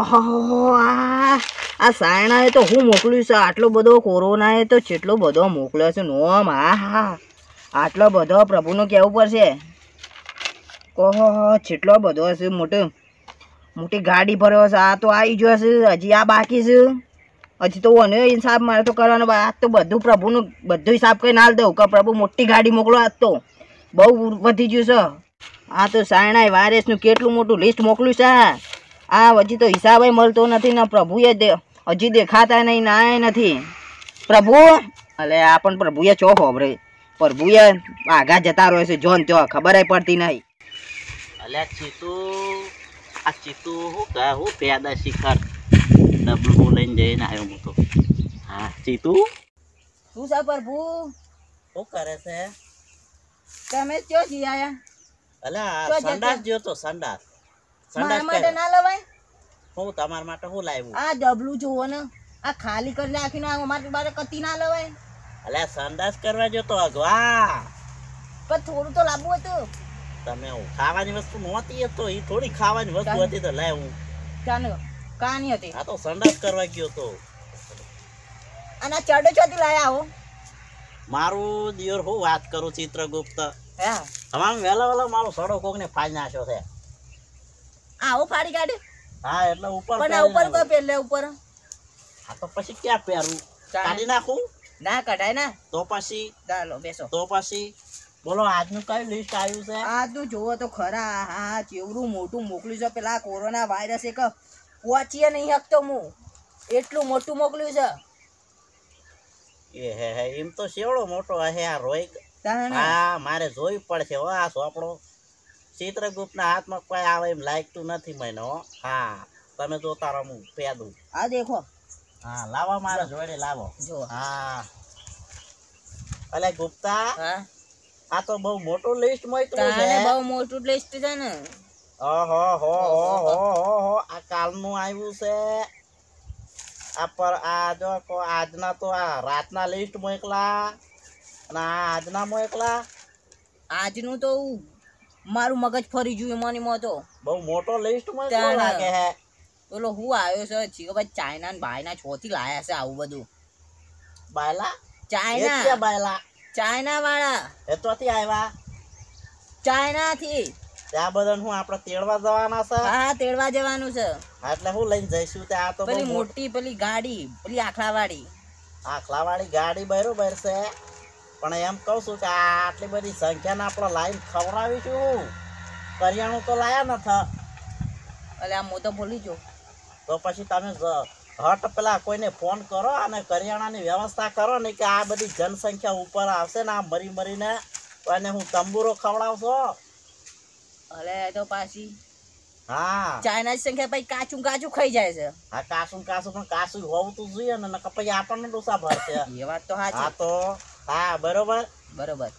ઓહો આ સાયણાએ તો હું મોકલ્યું છે આટલો બધો કોરોનાએ તો કેટલો બધો મોકલ્યો છે નોમ હા હા આટલો બધો પ્રભુનું કહેવું પડશે ઓહો કેટલો બધો છે મોટો મોટી ગાડી ભર્યો છે આ તો આવી ગયો છે હજી આ બાકી છે હજી તો ઓને હિસાબ મારે તો કરવાનો આ તો બધું પ્રભુનું બધું હિસાબ કરીને હાલ દઉં કે પ્રભુ મોટી ગાડી મોકલો આજ તો બહુ વધી ગયું છે આ તો સાયણાએ વાયરસનું કેટલું મોટું લિસ્ટ મોકલ્યું છે આ હજી તો હિસાબે મળતો નથી ને પ્રભુએ હજી દેખાતા નહીં ના નથી પ્રભુ એટલે આ પણ પ્રભુએ ચો હોભરે પ્રભુએ આગા જતા રહ્યો છે જોન ત્યો ખબર પડતી નહીં એટલે ચીતુ આ ચીતુ હું કહે પેદા શિખર ડબલું લઈને જઈને આવ્યો હું તો હા ચીતુ શું છે પ્રભુ શું કરે છે તમે ચો જી આયા અલા સંડાસ જોયો તો સંડાસ હું તમારા માટે હું લાવ્યું આ ડબલું જુઓ ને આ ખાલી કરી નાખીને આ અમારી બારે કતી ના લવાય અલે સંદાસ કરવા જો તો થોડું તો લાંબુ હતું તમે ખાવાની વસ્તુ નહોતી તો એ થોડી ખાવાની વસ્તુ હતી તો લાવ્યું ચાલો કાની હતી આ તો સંડાસ કરવા ગયો તો અને ચડો ચોથી લાયા હો મારું દિયોર હું વાત કરું ચિત્રગુપ્ત હા તમારું વહેલા વહેલા મારો સડો કોક ને ફાજ નાખ્યો છે આવો ફાડી કાઢે હા એટલે ઉપર પણ ઉપર કોઈ પહેરલે ઉપર હા તો પછી ક્યાં પહેરું કાઢી નાખું ના કઢાય ને તો પછી ચાલો બેસો તો પછી બોલો આજનું કયું લિસ્ટ આવ્યું છે આજનું જોવો તો ખરા હા ચેવડું મોટું મોકલ્યું છે પેલા કોરોના વાયરસ એક પહોંચીએ નહીં શકતો હું એટલું મોટું મોકલ્યું છે એ હે હે એમ તો સેવડો મોટો હે આ રોય હા મારે જોઈ પડશે હો આ સોપડો ચિત્ર ચિત્રગુપ્તના હાથમાં કોઈ આવે એમ લાગતું નથી મને હા તમે જોતા રહો હું પેદું આ દેખો હા લાવો મારા જોડે લાવો જો હા અલે ગુપ્તા આ તો બહુ મોટું લિસ્ટ મળતું છે બહુ મોટું લિસ્ટ છે ને ઓહો હો હો હો હો હો આ કાલનું આવ્યું છે આ પર આ જો આજના તો આ રાતના લિસ્ટ મોકલા અને આ આજના મોકલા આજનું તો મારું મગજ ફરી ગયું એમાં એમાં તો બહુ મોટો લિસ્ટ મને લાગે હે પેલો હું આવ્યો છે ચીકુભાઈ ચાઇના ને ભાઈના છો થી લાયા છે આવું બધું બાયલા ચાઇના બાયલા ચાઇના વાળા એ તો થી આવ્યા ચાઇના થી ત્યાં બધા હું આપણે તેડવા જવાના છે હા તેડવા જવાનું છે એટલે હું લઈને જઈશું ત્યાં તો પેલી મોટી પેલી ગાડી પેલી આખલા વાળી આખલા વાળી ગાડી બરોબર છે પણ એમ કહું છું કે આટલી બધી સંખ્યાને આપણે લાઈન ખવડાવીશું કરિયાણું તો લાયા નથા એટલે આમ હું તો ભૂલી જો તો પછી તમે હટ પેલા કોઈને ફોન કરો અને કરિયાણાની વ્યવસ્થા કરો ને કે આ બધી જનસંખ્યા ઉપર આવશે ને આ મરી મરીને એને હું તંબુરો ખવડાવશો અરે તો પાછી હા ચાઇના સંખ્યા પછી કાચું કાચું ખાઈ જાય છે હા કાસું કાસું પણ કાચું હોવું તો જોઈએ ને પછી આપણને ડોસા ભરશે એ વાત તો હા તો હા બરોબર બરોબર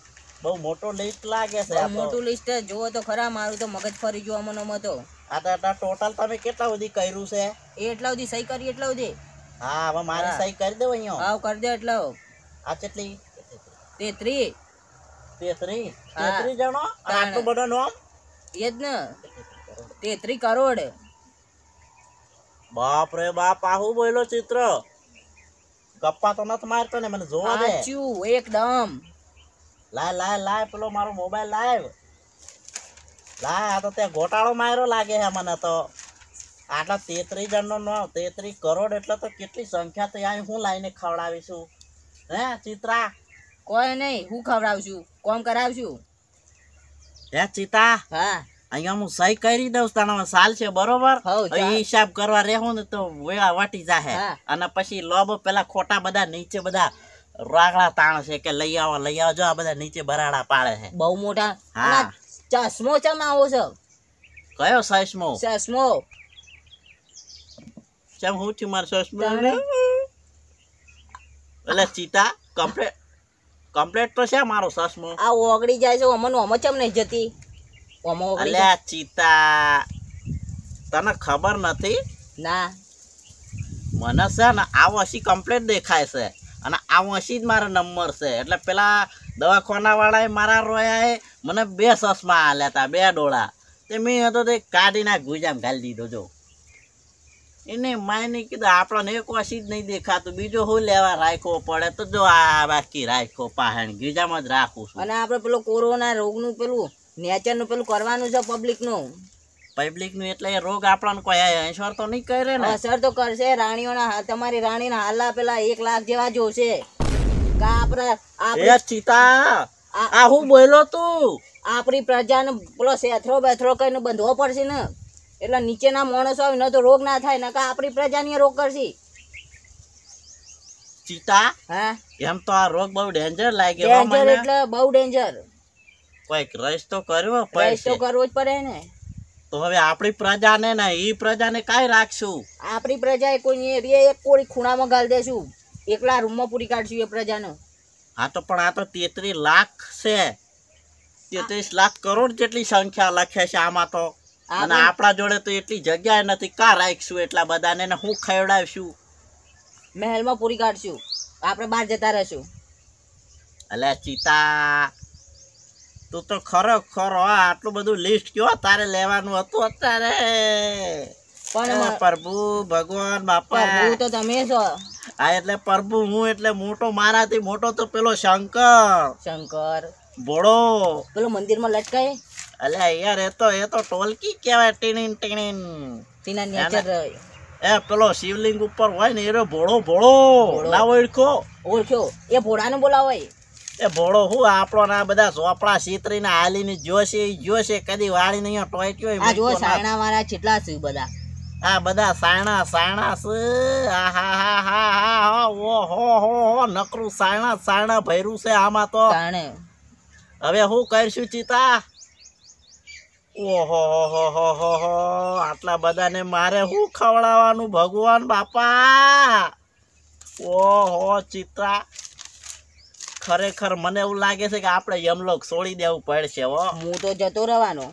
બહુ મોટો લિસ્ટ લાગે છે આ મોટું લિસ્ટ જોવો તો ખરા મારું તો મગજ ફરી જોવા મનો મતો આ તો આ ટોટલ તમે કેટલા સુધી કર્યું છે એ એટલા સુધી સહી કરી એટલા સુધી હા હવે મારી સહી કરી દો અહીંયા હા કરી દો એટલા આ કેટલી તેત્રી તેત્રી તેત્રી જણો આટલું બધો નામ એ જ ને તેત્રી કરોડ બાપ રે બાપ આહુ બોલો ચિત્ર ગપ્પા તો નથી મારતો ને મને જોવા દે સાચું એકદમ લાય લાય લાય પેલો મારો મોબાઈલ લાવ લાય આ તો તે ગોટાળો માર્યો લાગે હે મને તો આટલા તેત્રીસ જણનો નો તેત્રીસ કરોડ એટલે તો કેટલી સંખ્યા તો અહીં હું લાઈને ખવડાવીશું હે ચિત્રા કોઈ નહીં હું ખવડાવશું કોમ કરાવશું હે ચિતા હા અહીંયા હું સહી કરી દઉં તાણામાં સાલ છે બરોબર હિસાબ કરવા રહેવું ને તો વેળા વાટી જાહે અને પછી લોબો પેલા ખોટા બધા નીચે બધા રાગડા તાણ છે કે લઈ આવો લઈ આવજો આ બધા નીચે બરાડા પાડે છે બહુ મોટા હા ચશ્મો ચમ આવો છો કયો ચશ્મો ચશ્મો ચમ હું છું મારો ચશ્મો એટલે ચિતા કમ્પ્લેટ કમ્પ્લેટ તો છે મારો ચશ્મો આ ઓગળી જાય છે અમને અમચમ નહીં જતી ઓમો અલ્યા તને ખબર નથી ના મને છે ને આ વસી કમ્પ્લેટ દેખાય છે અને આ વસી જ મારો નંબર છે એટલે પેલા દવાખાનાવાળાએ મારા રોયાએ મને બે સસમા આલ્યા હતા બે ડોળા તે મેં હતો તે કાઢીને ગુજામ ઘાલી દીધો જો એને માયને કીધું આપણને એક વાસી જ નહીં દેખાતું બીજો હું લેવા રાખવો પડે તો જો આ બાકી રાખો પાહણ ગીજામાં જ રાખું છું અને આપણે પેલો કોરોના રોગનું પેલું નેચર નું પેલું કરવાનું છે પબ્લિક નું એટલે રોગ આપણને કોઈ અસર તો નહીં કરે ને અસર તો કરશે રાણીઓના તમારી રાણીના હાલા પેલા એક લાખ જેવા જોશે કા આપણી પ્રજાને પેલો બેથરો કઈને બંધવો પડશે ને એટલે નીચેના માણસો આવે તો રોગ ના થાય નકા આપણી પ્રજાને રોગ કરશે ચિતા એમ તો આ રોગ બહુ એટલે બહુ ડેન્જર કોઈક રસ તો કરવો રસ કરવો જ પડે ને તો હવે આપણી પ્રજાને ને એ પ્રજાને કાંઈ રાખશું આપણી પ્રજા કોઈ ખૂણામાં ગાળ દેશું એકલા રૂમમાં પૂરી કાઢશું એ પ્રજાનો હા તો પણ આ તો તેત્રીસ લાખ છે તેત્રીસ લાખ કરોડ જેટલી સંખ્યા લખે છે આમાં તો અને આપણા જોડે તો એટલી જગ્યા નથી કા રાખશું એટલા બધાને ને હું ખવડાવશું મહેલમાં પૂરી કાઢશું આપણે બહાર જતા રહેશું અલ્યા ચિતા તું તો ખરો ખરેખર આટલું બધું લિસ્ટ કયો તારે લેવાનું હતું અત્યારે પણ પ્રભુ ભગવાન બાપા તો તમે છો હા એટલે પ્રભુ હું એટલે મોટો મારાથી મોટો તો પેલો શંકર શંકર ભોળો પેલો મંદિરમાં લટકાય અલે યાર એ તો એ તો ટોલકી કહેવાય ટીણીન ટીણીન ટીના નેચર એ પેલો શિવલિંગ ઉપર હોય ને એ ભોળો ભોળો ના ઓળખો ઓળખ્યો એ ભોળાને બોલાવાય એ ભોળો હું આપણો ના બધા ચોપડા સીતરી ને હાલી ની જોશે જોશે કદી વાળી નહીં ટોયટ્યો આ જો સાયણા વાળા કેટલા છે બધા આ બધા સાયણા સાયણા છે આ હા હા હા હા ઓ હો હો નકરું સાયણા સાયણા ભર્યું છે આમાં તો હવે હું કરશું ચિતા ઓહો હો હો હો હો આટલા બધાને મારે હું ખવડાવવાનું ભગવાન બાપા ઓહો ચિતા ખરેખર મને એવું લાગે છે કે આપણે યમલોક છોડી દેવું પડશે હો હું તો જતો રહેવાનો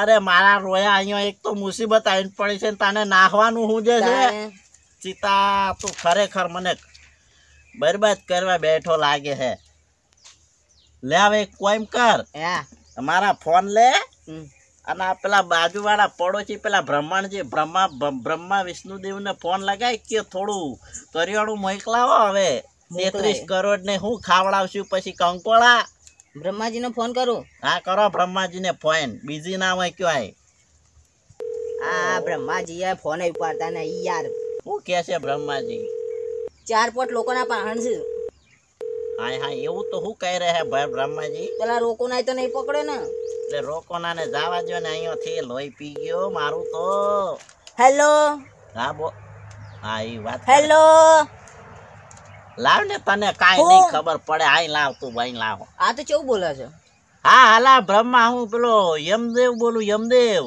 અરે મારા રોયા અહીંયા એક તો મુસીબત આવીને પડી છે તને નાખવાનું હું જે છે ચિતા તું ખરેખર મને બરબાદ કરવા બેઠો લાગે છે લે હવે કોઈમ કર મારા ફોન લે અને આ પેલા બાજુવાળા પડોશી પેલા બ્રહ્માંડજી બ્રહ્મા બ્રહ્મા વિષ્ણુદેવને ફોન લગાવી કે થોડું કરિયાણું મોકલાવો હવે તેત્રીસ કરોડ ને હું ખાવડાવશું પછી કંકોળા બ્રહ્માજી નો ફોન કરું હા કરો બ્રહ્માજી ને ફોન બીજી ના હોય કહેવાય આ બ્રહ્માજી એ ફોન ઉપાડતા ને યાર હું કે છે બ્રહ્માજી ચાર પોટ લોકોના પાહણ છે હાય હા એવું તો હું કહી રહ્યા ભાઈ બ્રહ્માજી પેલા રોકોના તો નહીં પકડે ને એટલે રોકોના ને જવા દો ને અહીંયાથી લોહી પી ગયો મારું તો હેલો હા બો હા એ વાત હેલો લાવ ને તને કાઈ નહીં ખબર પડે આઈ લાવ તું ભાઈ લાવ આ તો કેવું બોલે છે હા હાલા બ્રહ્મા હું પેલો યમદેવ બોલું યમદેવ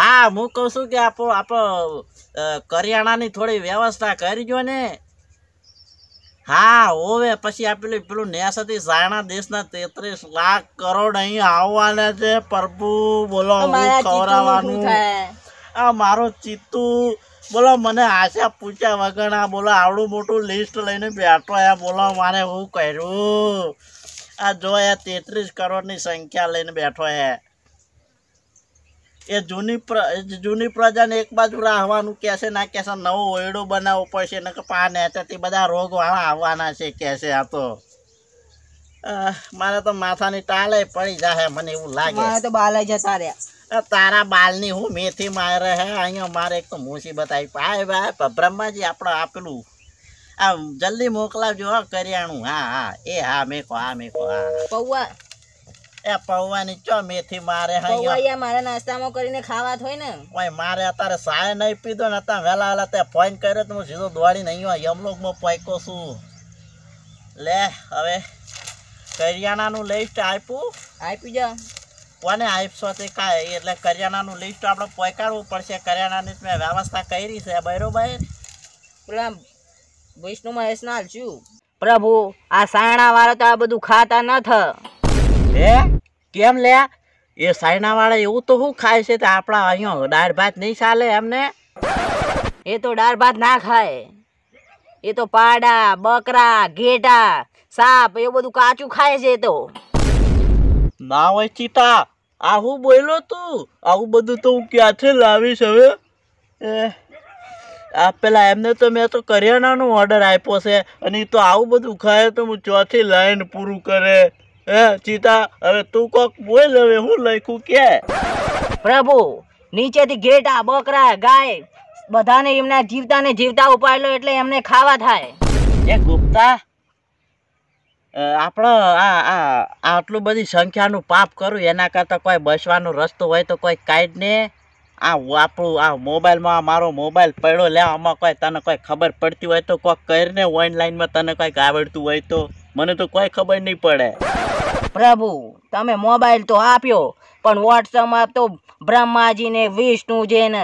હા હું કહું છું કે આપો આપો કરિયાણાની થોડી વ્યવસ્થા કરજો ને હા ઓવે પછી આ પેલું પેલું ન્યાસતી સાણા દેશના તેત્રીસ લાખ કરોડ અહીં આવવાના છે પ્રભુ બોલો ખવડાવવાનું આ મારો ચિત્તું બોલો મને આશા પૂછ્યા વગર આ બોલો આવડું મોટું લિસ્ટ લઈને બેઠો આ બોલો મારે હું કર્યું આ જો એ તેત્રીસ કરોડની સંખ્યા લઈને બેઠો હે એ જૂની પ્ર જૂની પ્રજાને એક બાજુ રાહવાનું કહેશે ના કહેશે નવો ઓયડો બનાવવો પડશે ને કે પા નેતાથી બધા રોગવાળા આવવાના છે કહેશે આ તો મારે તો માથાની ટાલે પડી જાય મને એવું લાગે તો બાલે જતા રહ્યા તારા બાલની હું મેથી મારે હે અહીંયા મારે એક તો મુસીબત આવી ભાઈ ભાઈ બ્રહ્માજી આપણે આપેલું આમ જલ્દી મોકલાવજો હા કરિયાણું હા હા એ હા મેં કહો હા મેં કહો હા પૌવા એ પૌવાની ચો મેથી મારે પૌવાયા મારે નાસ્તામાં કરીને ખાવા હોય ને ઓય મારે અત્યારે સાય નહીં પીધો ને અત્યારે વહેલા વહેલા તે ફોન કર્યો તો હું સીધો દોડીને અહીંયા યમલોકમાં પોઈકો છું લે હવે કરિયાણાનું લિસ્ટ આપ્યું આપી જા કોને આપશો તે કાંઈ એટલે કરિયાણાનું લિસ્ટ આપણે પહોંચાડવું પડશે કરિયાણાની મેં વ્યવસ્થા કરી છે બરોબર પેલા વિષ્ણુ મહેશના છું પ્રભુ આ સાયણાવાળા તો આ બધું ખાતા ન થ હે કેમ લે એ સાયણાવાળા એવું તો શું ખાય છે તે આપણા અહીંયા દાળ ભાત નહીં ચાલે એમને એ તો દાળ ભાત ના ખાય એ તો પાડા બકરા ઘેટા સાપ એવું બધું કાચું ખાય છે એ તો ના હોય ચીતા આવું બોલ્યો તું આવું બધું તો હું ક્યાંથી લાવીશ હવે આ પેલા એમને તો મેં તો કરિયાણાનો ઓર્ડર આપ્યો છે અને તો આવું બધું ખાય તો હું ચોથી લાઈન પૂરું કરે હે ચિતા હવે તું કોક બોલ હવે હું લખ્યું કે પ્રભુ નીચેથી ઘેટા બકરા ગાય બધાને એમના જીવતાને જીવતા ઉપાડ્યો એટલે એમને ખાવા થાય એ ગુપ્તા આપણો આ આ આટલું બધી સંખ્યાનું પાપ કરું એના કરતાં કોઈ બસવાનો રસ્તો હોય તો કોઈ કાઢને આ આપણું આ મોબાઈલમાં મારો મોબાઈલ પડ્યો લે આમાં કોઈ તને કોઈ ખબર પડતી હોય તો કોઈ કરીને ઓનલાઈનમાં તને કંઈક આવડતું હોય તો મને તો કોઈ ખબર નહીં પડે પ્રભુ તમે મોબાઈલ તો આપ્યો પણ વોટ્સઅપમાં તો બ્રહ્માજીને વિષ્ણુજીને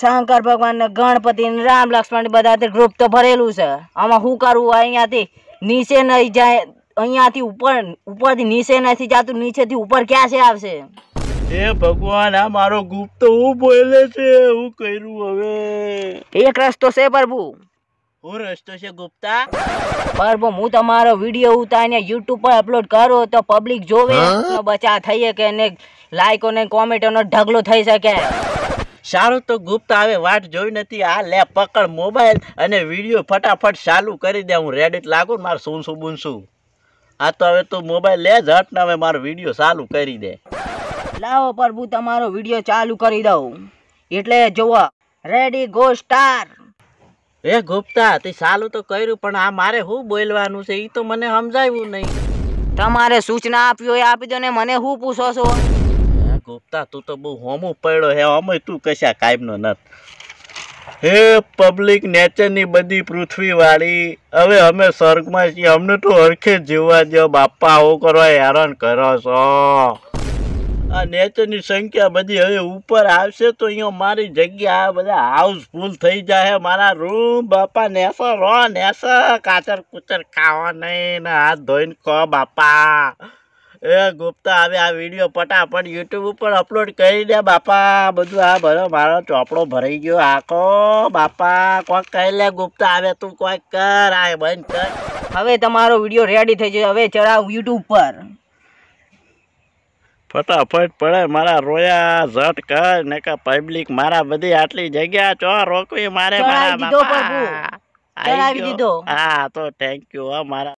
શંકર ભગવાન ને ગણપતિ ને રામ લક્ષ્મણ બધા ગ્રુપ તો ભરેલું છે આમાં શું કરવું અહીંયાથી નીચે નહીં જાય અહીંયાથી ઉપર ઉપરથી નીચે નથી જાતું નીચેથી ઉપર ક્યાં છે આવશે હે ભગવાન આ મારો ગુપ હું બોલે છે હું કર્યું હવે એક રસ્તો છે પ્રભુ હું રસ્તો છે ગુપ્તા પ્રભુ હું તમારો વિડીયો ઉતારીને યુટ્યુબ પર અપલોડ કરો તો પબ્લિક જોવે બચા થઈએ કે એને લાઈકો ને નો ઢગલો થઈ શકે સારું તો ગુપ્ત હવે વાટ જોઈ નથી આ લે પકડ મોબાઈલ અને વિડીયો ફટાફટ ચાલુ કરી દે હું રેડિટ લાગુ ને મારું શું બૂનસું આ તો હવે તું મોબાઈલ લે જ હટ ને હવે મારો વિડીયો ચાલુ કરી દે લાવો પ્રભુ તમારો વિડીયો ચાલુ કરી દઉં એટલે જોવા રેડી ગો સ્ટાર એ ગુપ્તા તે સાલું તો કર્યું પણ આ મારે શું બોલવાનું છે એ તો મને સમજાવ્યું નહીં તમારે સૂચના આપ્યો એ આપી દો ને મને શું પૂછો છો ગુપ્તા તું તો બહુ હોમો પડ્યો હે હોમો તું કશા કાયમનો નથ હે પબ્લિક નેચરની બધી પૃથ્વીવાળી હવે અમે સ્વર્ગમાં છીએ અમને તો હરખે જીવવા દો બાપા આવો કરો હેરાન કરો છો આ નેચરની સંખ્યા બધી હવે ઉપર આવશે તો અહીંયા મારી જગ્યા બધા હાઉસફુલ થઈ જાય મારા રૂમ બાપા નેસો રો નેસો કાચર કુચર ખાવા નહીં ને હાથ ધોઈને કહો બાપા એ ગુપ્તા હવે આ વિડીયો પટાપટ યુટ્યુબ ઉપર અપલોડ કરી દે બાપા બધું આ ભરો મારો ચોપડો ભરાઈ ગયો આખો બાપા કોઈક કહી લે ગુપ્તા હવે તું કોઈક કર આ બંધ કર હવે તમારો વિડીયો રેડી થઈ જાય હવે ચડાવ યુટ્યુબ પર ફટાફટ પડે મારા રોયા ઝટ કર ને કા પબ્લિક મારા બધી આટલી જગ્યા ચો રોકવી મારે મારા બાપા ચડાવી દીધો હા તો થેન્ક યુ હા મારા